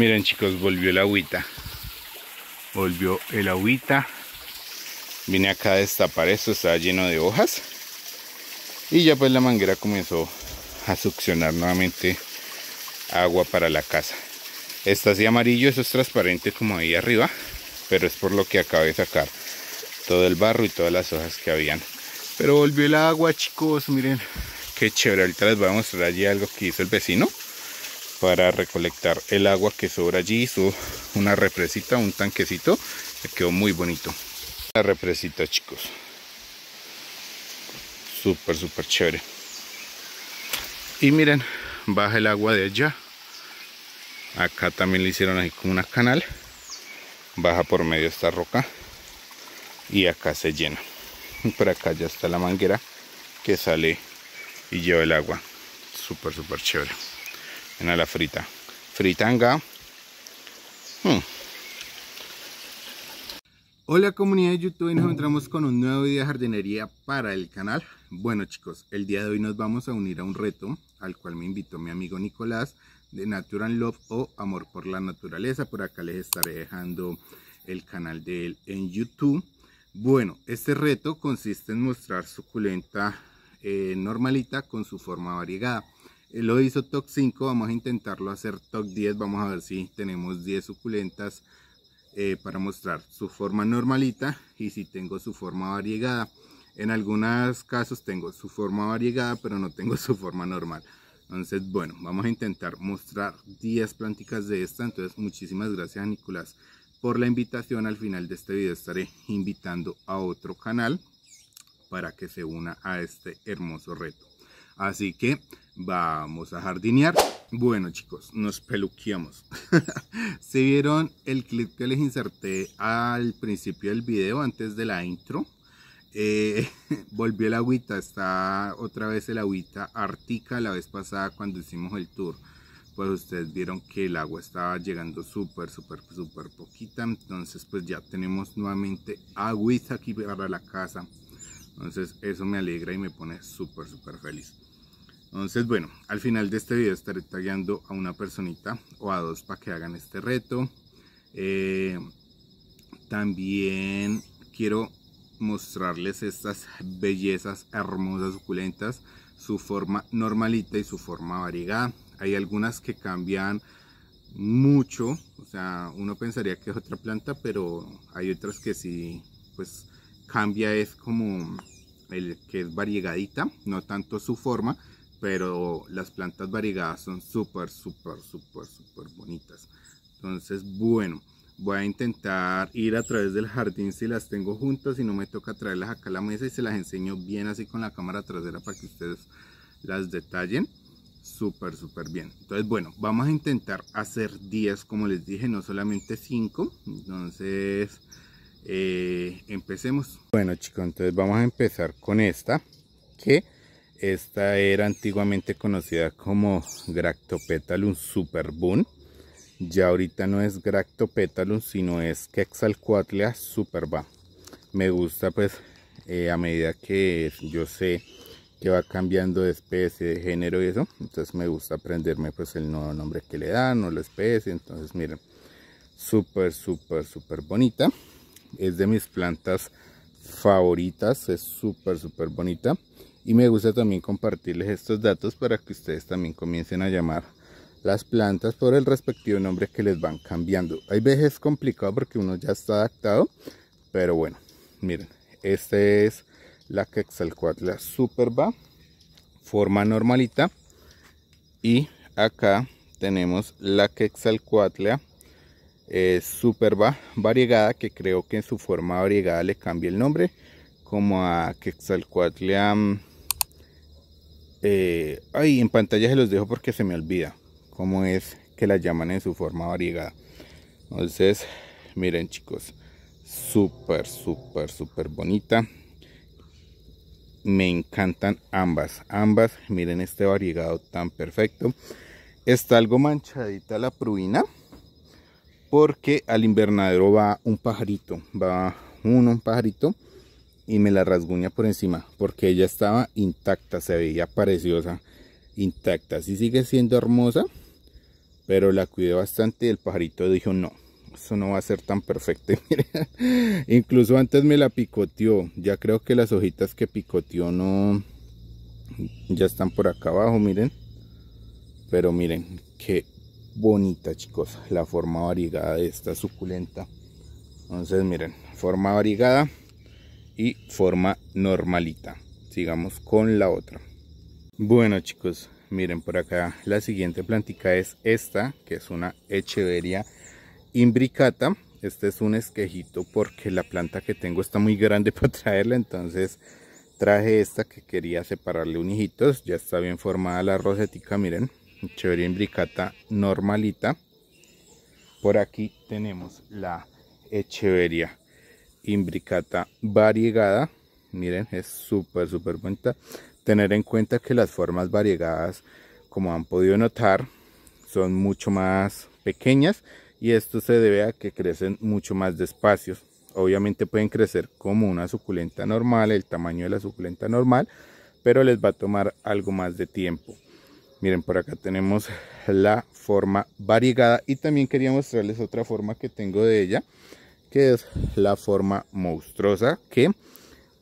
Miren chicos, volvió el agüita. Volvió el agüita. Vine acá a destapar esto, estaba lleno de hojas. Y ya pues la manguera comenzó a succionar nuevamente agua para la casa. Está así amarillo, eso es transparente como ahí arriba, pero es por lo que acabo de sacar todo el barro y todas las hojas que habían. Pero volvió el agua chicos, miren qué chévere. Ahorita les voy a mostrar allí algo que hizo el vecino para recolectar el agua que sobra allí. Hizo una represita, un tanquecito, que quedó muy bonito. La represita, chicos. Súper, súper chévere. Y miren, baja el agua de allá. Acá también le hicieron así como una canal. Baja por medio esta roca. Y acá se llena. por acá ya está la manguera que sale y lleva el agua. Súper, súper chévere en la frita. Fritanga. Hmm. Hola comunidad de YouTube, nos encontramos con un nuevo video de jardinería para el canal. Bueno chicos, el día de hoy nos vamos a unir a un reto al cual me invitó mi amigo Nicolás de Natural Love o Amor por la Naturaleza. Por acá les estaré dejando el canal de él en YouTube. Bueno, este reto consiste en mostrar suculenta eh, normalita con su forma variegada. Eh, lo hizo top 5, vamos a intentarlo hacer top 10, vamos a ver si tenemos 10 suculentas eh, para mostrar su forma normalita y si tengo su forma variegada. En algunos casos tengo su forma variegada, pero no tengo su forma normal. Entonces, bueno, vamos a intentar mostrar 10 planticas de esta. Entonces, muchísimas gracias a Nicolás por la invitación. Al final de este video estaré invitando a otro canal para que se una a este hermoso reto. Así que vamos a jardinear. Bueno chicos, nos peluqueamos. Si vieron el clip que les inserté al principio del video antes de la intro? Eh, volvió el agüita, está otra vez el agüita artica la vez pasada cuando hicimos el tour. Pues ustedes vieron que el agua estaba llegando súper, súper, súper poquita. Entonces pues ya tenemos nuevamente agüita aquí para la casa. Entonces eso me alegra y me pone súper, súper feliz. Entonces bueno, al final de este video estaré tallando a una personita o a dos para que hagan este reto. Eh, también quiero mostrarles estas bellezas hermosas, suculentas, su forma normalita y su forma variegada. Hay algunas que cambian mucho, o sea, uno pensaría que es otra planta, pero hay otras que sí, pues cambia es como el que es variegadita, no tanto su forma, pero las plantas variegadas son súper, súper, súper, súper bonitas. Entonces, bueno, voy a intentar ir a través del jardín si las tengo juntas, si no me toca traerlas acá a la mesa y se las enseño bien así con la cámara trasera para que ustedes las detallen súper, súper bien. Entonces, bueno, vamos a intentar hacer 10, como les dije, no solamente 5. Entonces, eh, empecemos bueno chicos entonces vamos a empezar con esta que esta era antiguamente conocida como Gractopetalum superbum ya ahorita no es Gractopetalum sino es Quexalcoatlia superba me gusta pues eh, a medida que yo sé que va cambiando de especie, de género y eso. Entonces me gusta aprenderme pues el nuevo nombre que le dan o la especie. Entonces miren, súper, súper, súper bonita es de mis plantas favoritas, es súper súper bonita y me gusta también compartirles estos datos para que ustedes también comiencen a llamar las plantas por el respectivo nombre que les van cambiando. Hay veces complicado porque uno ya está adaptado, pero bueno, miren, esta es la Quexalcoatla Superba, forma normalita y acá tenemos la Quexalcoatla es súper variegada que creo que en su forma variegada le cambia el nombre como a Quetzalcoatliam eh, ay en pantalla se los dejo porque se me olvida cómo es que la llaman en su forma variegada entonces miren chicos súper súper súper bonita me encantan ambas ambas miren este variegado tan perfecto está algo manchadita la pruina porque al invernadero va un pajarito, va uno, un pajarito y me la rasguña por encima porque ella estaba intacta, se veía preciosa, intacta, sí sigue siendo hermosa, pero la cuidé bastante y el pajarito dijo no, eso no va a ser tan perfecto, incluso antes me la picoteó, ya creo que las hojitas que picoteó no, ya están por acá abajo, miren, pero miren, que bonita chicos la forma variegada de esta suculenta entonces miren forma variegada y forma normalita sigamos con la otra bueno chicos miren por acá la siguiente plantica es esta que es una echeveria imbricata este es un esquejito porque la planta que tengo está muy grande para traerla entonces traje esta que quería separarle un hijito ya está bien formada la rosetica miren Echeveria Imbricata normalita. Por aquí tenemos la Echeveria Imbricata variegada. Miren, es súper, súper bonita. Tener en cuenta que las formas variegadas, como han podido notar, son mucho más pequeñas y esto se debe a que crecen mucho más despacio Obviamente pueden crecer como una suculenta normal, el tamaño de la suculenta normal, pero les va a tomar algo más de tiempo. Miren, por acá tenemos la forma variegada y también quería mostrarles otra forma que tengo de ella, que es la forma monstruosa, que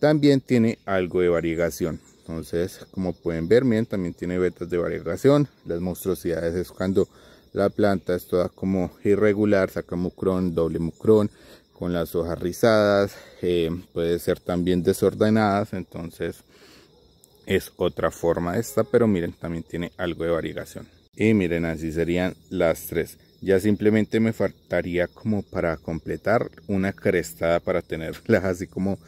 también tiene algo de variegación. Entonces, como pueden ver, miren, también tiene vetas de variegación. Las monstruosidades es cuando la planta es toda como irregular, saca mucrón, doble mucrón, con las hojas rizadas, eh, puede ser también desordenadas, entonces es otra forma esta, pero miren, también tiene algo de variegación. Y miren, así serían las tres. Ya simplemente me faltaría como para completar una crestada para tenerlas así como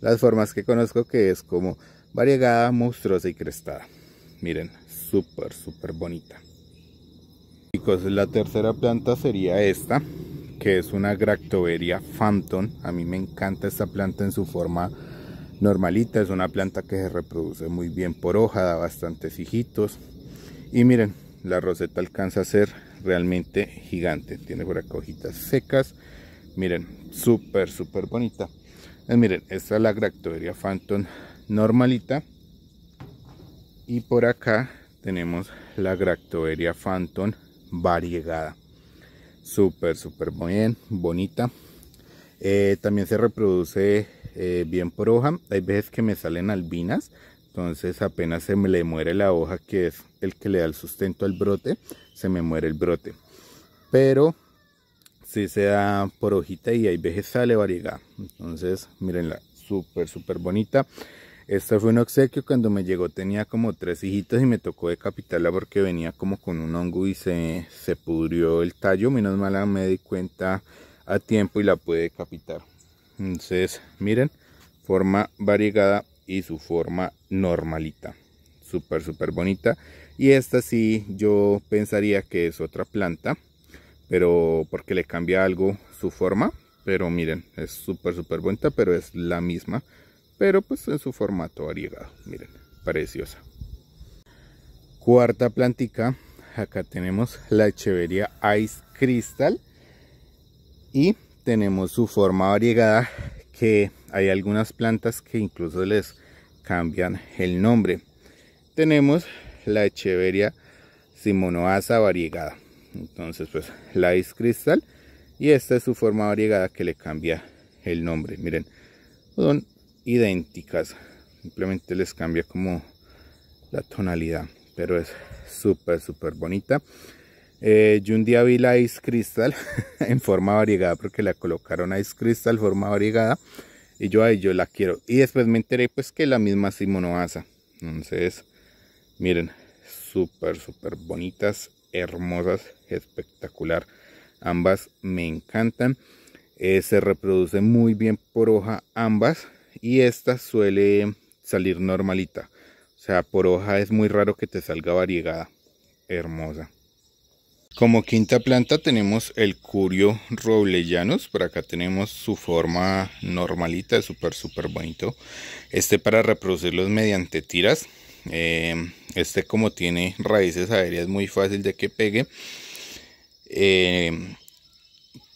las formas que conozco que es como variegada, monstruosa y crestada. Miren, súper, súper bonita. Chicos, la tercera planta sería esta, que es una Gractoveria Phantom. A mí me encanta esta planta en su forma normalita, es una planta que se reproduce muy bien por hoja, da bastantes hijitos. Y miren, la roseta alcanza a ser realmente gigante. Tiene por acá hojitas secas. Miren, súper, súper bonita. Eh, miren, esta es la Gractoveria Phantom normalita. Y por acá tenemos la Gractoveria Phantom variegada. Súper, súper bien, bonita. Eh, también se reproduce eh, bien por hoja. Hay veces que me salen albinas, entonces apenas se me le muere la hoja que es el que le da el sustento al brote, se me muere el brote. Pero si se da por hojita y hay veces sale variegada. Entonces, mirenla, súper, súper bonita. Esta fue un obsequio cuando me llegó tenía como tres hijitos y me tocó decapitarla porque venía como con un hongo y se, se pudrió el tallo. Menos mal me di cuenta a tiempo y la pude decapitar. Entonces, miren, forma variegada y su forma normalita. Súper, súper bonita. Y esta sí, yo pensaría que es otra planta, pero porque le cambia algo su forma. Pero miren, es súper, súper bonita, pero es la misma. Pero pues en su formato variegado, miren, preciosa. Cuarta plantica, acá tenemos la Echeveria Ice Crystal. Y tenemos su forma variegada que hay algunas plantas que incluso les cambian el nombre. Tenemos la Echeveria simonoasa variegada. Entonces pues la ice cristal y esta es su forma variegada que le cambia el nombre. Miren, son idénticas, simplemente les cambia como la tonalidad, pero es súper súper bonita. Eh, yo un día vi la Ice Crystal en forma variegada porque la colocaron Ice Crystal en forma variegada y yo ahí yo la quiero. Y después me enteré pues que la misma Simonoasa. Entonces, miren, súper, súper bonitas, hermosas, espectacular. Ambas me encantan. Eh, se reproduce muy bien por hoja ambas y esta suele salir normalita. O sea, por hoja es muy raro que te salga variegada. Hermosa. Como quinta planta tenemos el curio roblellanos, por acá tenemos su forma normalita, súper súper bonito. Este para reproducirlos mediante tiras, em, este como tiene raíces aéreas muy fácil de que pegue. Em,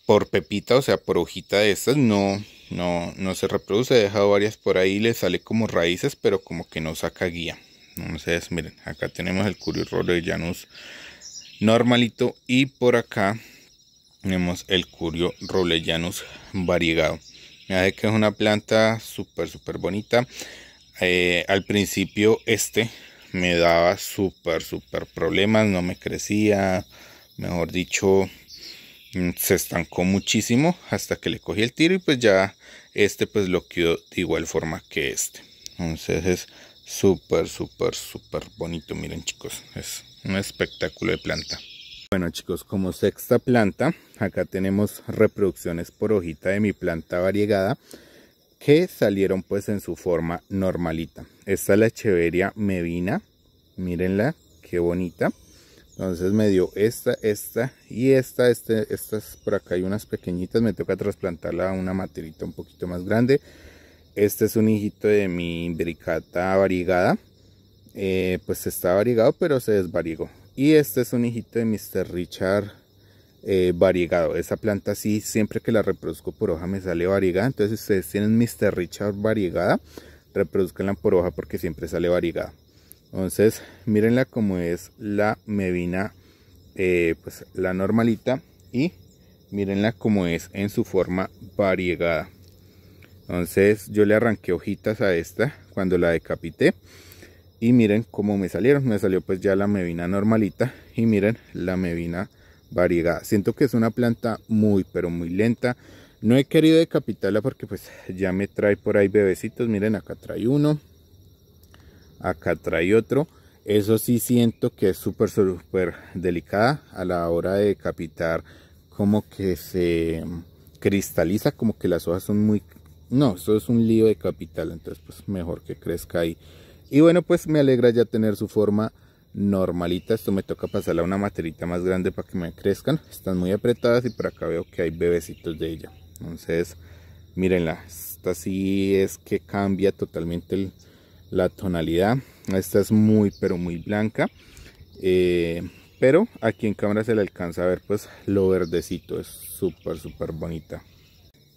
por pepita, o sea por hojita de estas, no, no, no se reproduce, he dejado varias por ahí, le sale como raíces, pero como que no saca guía. Entonces miren, acá tenemos el curio roblellanos normalito y por acá tenemos el curio robleyanus variegado ya que es una planta súper súper bonita eh, al principio este me daba súper súper problemas no me crecía mejor dicho mm, se estancó muchísimo hasta que le cogí el tiro y pues ya este pues lo quedó de igual forma que este entonces es súper súper súper bonito miren chicos es un espectáculo de planta. Bueno chicos, como sexta planta, acá tenemos reproducciones por hojita de mi planta variegada que salieron pues en su forma normalita. Esta es la Echeveria mevina. mírenla, qué bonita. Entonces me dio esta, esta y esta, este, estas por acá hay unas pequeñitas, me toca trasplantarla a una materita un poquito más grande. Este es un hijito de mi bricata variegada, eh, pues está variegado pero se desvarigó y este es un hijito de Mr. Richard eh, variegado esa planta sí siempre que la reproduzco por hoja me sale variegada entonces si ustedes tienen Mr. Richard variegada reproduzcanla por hoja porque siempre sale variegada entonces mírenla como es la Mevina eh, pues la normalita y mírenla como es en su forma variegada entonces yo le arranqué hojitas a esta cuando la decapité y miren cómo me salieron me salió pues ya la mevina normalita y miren la mevina variegada siento que es una planta muy pero muy lenta no he querido decapitarla porque pues ya me trae por ahí bebecitos miren acá trae uno acá trae otro eso sí siento que es súper súper delicada a la hora de decapitar como que se cristaliza como que las hojas son muy no eso es un lío de capital entonces pues mejor que crezca ahí y bueno, pues me alegra ya tener su forma normalita. Esto me toca pasarla a una materita más grande para que me crezcan. Están muy apretadas y por acá veo que hay bebecitos de ella. Entonces, mírenla. Esta sí es que cambia totalmente la tonalidad. Esta es muy, pero muy blanca. Eh, pero aquí en cámara se le alcanza a ver pues lo verdecito. Es súper, súper bonita.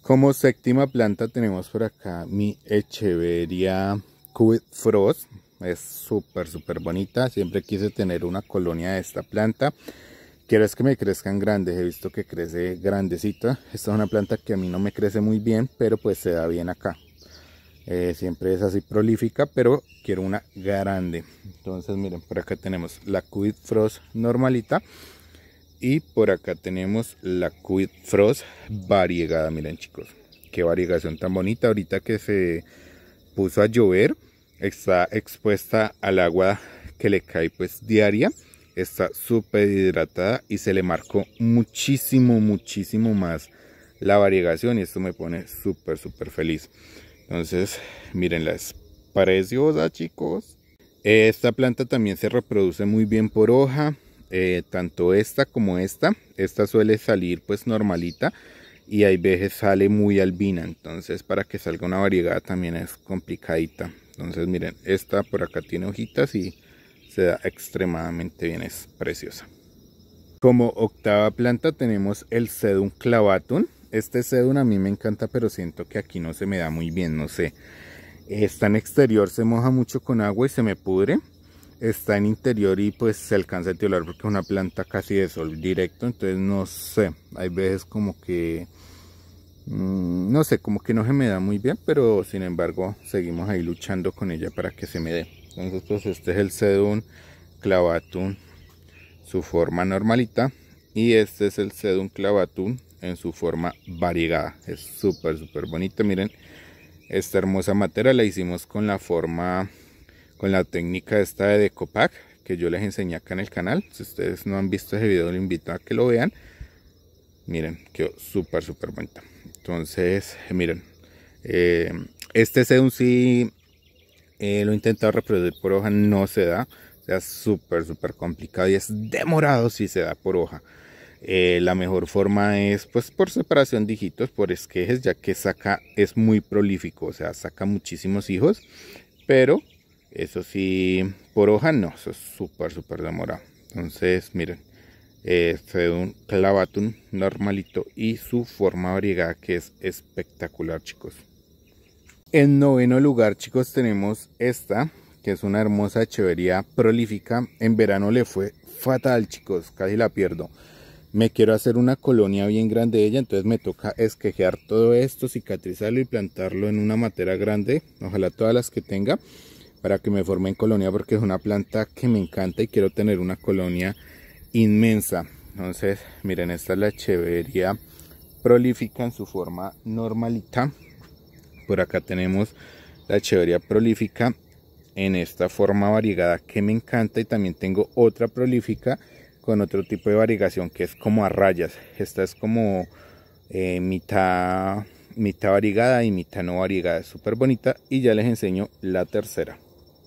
Como séptima planta tenemos por acá mi Echeveria Cubit Frost. Es súper, súper bonita. Siempre quise tener una colonia de esta planta. Quiero es que me crezcan grandes. He visto que crece grandecita. Esta es una planta que a mí no me crece muy bien, pero pues se da bien acá. Eh, siempre es así prolífica, pero quiero una grande. Entonces miren, por acá tenemos la Cubit Frost normalita. Y por acá tenemos la Quid Frost variegada, miren chicos. Qué variegación tan bonita. Ahorita que se puso a llover, está expuesta al agua que le cae pues diaria, está súper hidratada y se le marcó muchísimo, muchísimo más la variegación y esto me pone súper, súper feliz. Entonces, miren es preciosa chicos. Esta planta también se reproduce muy bien por hoja, eh, tanto esta como esta. Esta suele salir pues normalita y hay veces sale muy albina, entonces para que salga una variegada también es complicadita. Entonces miren, esta por acá tiene hojitas y se da extremadamente bien, es preciosa. Como octava planta tenemos el sedum clavatum. Este sedum a mí me encanta, pero siento que aquí no se me da muy bien, no sé. Está en exterior, se moja mucho con agua y se me pudre. Está en interior y pues se alcanza a teolar porque es una planta casi de sol directo, entonces no sé. Hay veces como que mm, no sé, como que no se me da muy bien, pero sin embargo seguimos ahí luchando con ella para que se me dé. Entonces pues, este es el sedum clavatum, su forma normalita, y este es el sedum clavatum en su forma variegada. Es súper, súper bonito, miren. Esta hermosa materia la hicimos con la forma, con la técnica esta de Decopac, que yo les enseñé acá en el canal. Si ustedes no han visto ese video, les invito a que lo vean. Miren, quedó súper, súper bonita. Entonces, miren, eh, este un sí eh, lo he intentado reproducir por hoja, no se da. O sea, súper, súper complicado y es demorado si se da por hoja. Eh, la mejor forma es pues por separación de hijitos, por esquejes, ya que saca, es muy prolífico, o sea, saca muchísimos hijos, pero eso sí, por hoja no, eso es súper, súper demorado. Entonces, miren, es eh, un clavatum normalito y su forma abrigada que es espectacular chicos. En noveno lugar chicos tenemos esta que es una hermosa chevería prolífica. En verano le fue fatal chicos, casi la pierdo. Me quiero hacer una colonia bien grande de ella, entonces me toca esquejear todo esto, cicatrizarlo y plantarlo en una materia grande. Ojalá todas las que tenga para que me formen colonia porque es una planta que me encanta y quiero tener una colonia inmensa. Entonces, miren, esta es la chevería prolífica en su forma normalita. Por acá tenemos la chevería prolífica en esta forma variegada que me encanta y también tengo otra prolífica con otro tipo de variegación que es como a rayas. Esta es como eh, mitad, mitad variegada y mitad no variegada. Es Súper bonita. Y ya les enseño la tercera.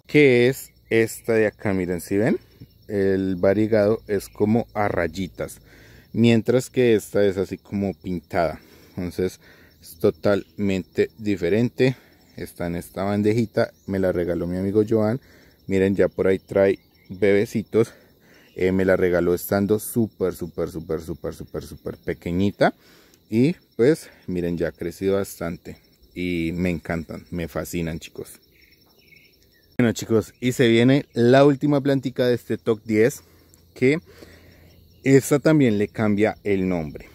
Que es esta de acá. Miren, si ven? el variegado es como a rayitas, mientras que esta es así como pintada. Entonces es totalmente diferente. Está en esta bandejita, me la regaló mi amigo Joan. Miren, ya por ahí trae bebecitos. Eh, me la regaló estando súper, súper, súper, súper, súper, súper pequeñita. Y pues miren, ya ha crecido bastante. Y me encantan, me fascinan chicos. Bueno chicos, y se viene la última plantica de este TOC 10 que esta también le cambia el nombre.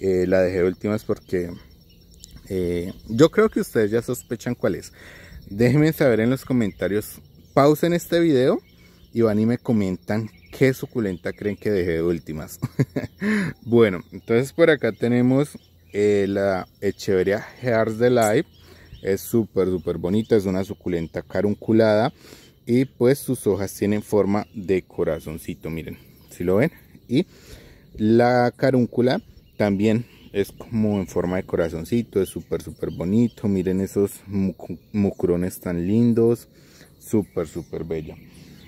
Eh, la dejé de últimas porque eh, yo creo que ustedes ya sospechan cuál es. Déjenme saber en los comentarios, pausen este video y van y me comentan qué suculenta creen que dejé de últimas. bueno, entonces por acá tenemos eh, la Echeveria Hearts de es súper, súper bonita, es una suculenta carunculada y pues sus hojas tienen forma de corazoncito, miren, si lo ven. Y la carúncula también es como en forma de corazoncito, es súper, súper bonito. Miren esos mucrones tan lindos, súper, súper bello.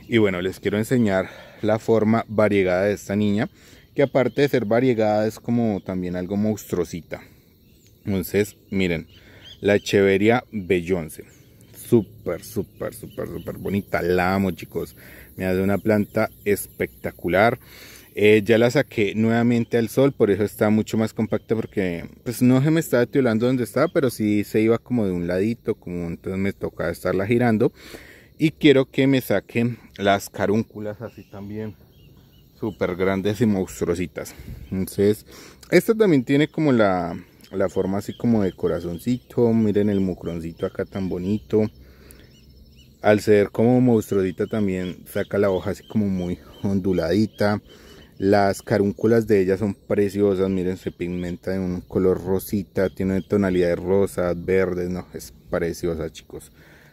Y bueno, les quiero enseñar la forma variegada de esta niña, que aparte de ser variegada es como también algo monstruosita. Entonces, miren, la Echeveria Bellonce. Súper, súper, súper, súper bonita. La amo, chicos. Me hace una planta espectacular. Eh, ya la saqué nuevamente al sol, por eso está mucho más compacta porque pues no se me estaba tiolando donde estaba, pero sí se iba como de un ladito, como entonces me toca estarla girando. Y quiero que me saquen las carúnculas así también, súper grandes y monstruositas. Entonces, esta también tiene como la, la forma así como de corazoncito, miren el mucroncito acá tan bonito. Al ser como monstruosita también saca la hoja así como muy onduladita. Las carúnculas de ella son preciosas, miren, se pigmenta en un color rosita, tiene tonalidades rosas, verdes, no, es preciosa chicos.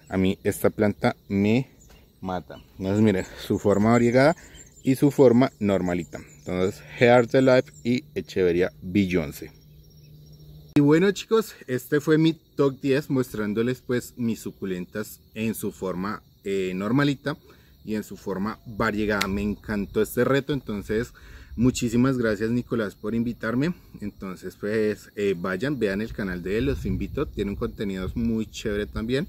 A mí esta planta me mata. Entonces miren, su forma variegada y su forma normalita. Entonces, Heart Life y Echeveria Beyoncé. Y bueno chicos, este fue mi top 10 mostrándoles pues mis suculentas en su forma eh, normalita y en su forma variegada. Me encantó este reto, entonces muchísimas gracias Nicolás por invitarme. Entonces pues eh, vayan, vean el canal de él, los invito, Tienen contenidos muy chévere también.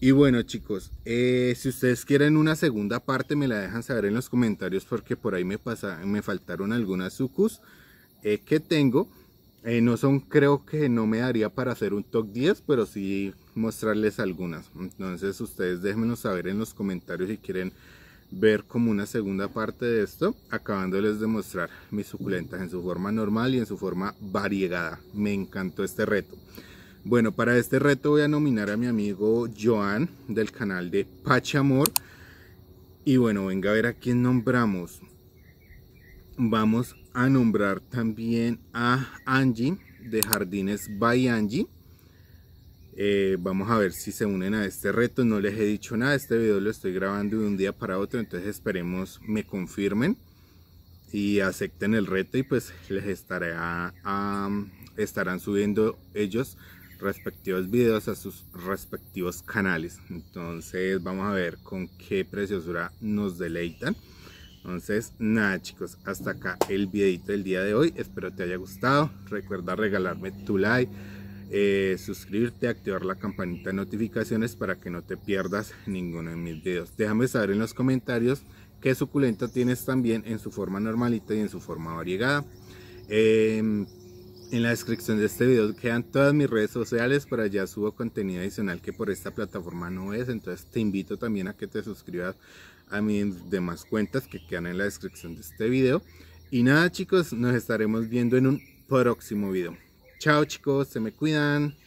Y bueno chicos, eh, si ustedes quieren una segunda parte me la dejan saber en los comentarios porque por ahí me, pasa, me faltaron algunas sucus que tengo. Eh, no son, creo que no me daría para hacer un top 10, pero sí mostrarles algunas. Entonces ustedes déjenmelo saber en los comentarios si quieren ver como una segunda parte de esto, acabándoles de mostrar mis suculentas en su forma normal y en su forma variegada. Me encantó este reto. Bueno, para este reto voy a nominar a mi amigo Joan del canal de Pachamor. Y bueno, venga a ver a quién nombramos. Vamos a nombrar también a Angie de Jardines by Angie. Eh, vamos a ver si se unen a este reto. No les he dicho nada. Este video lo estoy grabando de un día para otro. Entonces esperemos me confirmen y acepten el reto. Y pues les estaré estarán subiendo ellos respectivos videos a sus respectivos canales. Entonces vamos a ver con qué preciosura nos deleitan. Entonces, nada chicos, hasta acá el videito del día de hoy. Espero te haya gustado. Recuerda regalarme tu like, eh, suscribirte, activar la campanita de notificaciones para que no te pierdas ninguno de mis videos. Déjame saber en los comentarios qué suculento tienes también en su forma normalita y en su forma variegada. Em, en la descripción de este video quedan todas mis redes sociales, por allá subo contenido adicional que por esta plataforma no es, entonces te invito también a que te suscribas a mis demás cuentas que quedan en la descripción de este video. Y nada chicos, nos estaremos viendo en un próximo video. Chao chicos, se me cuidan.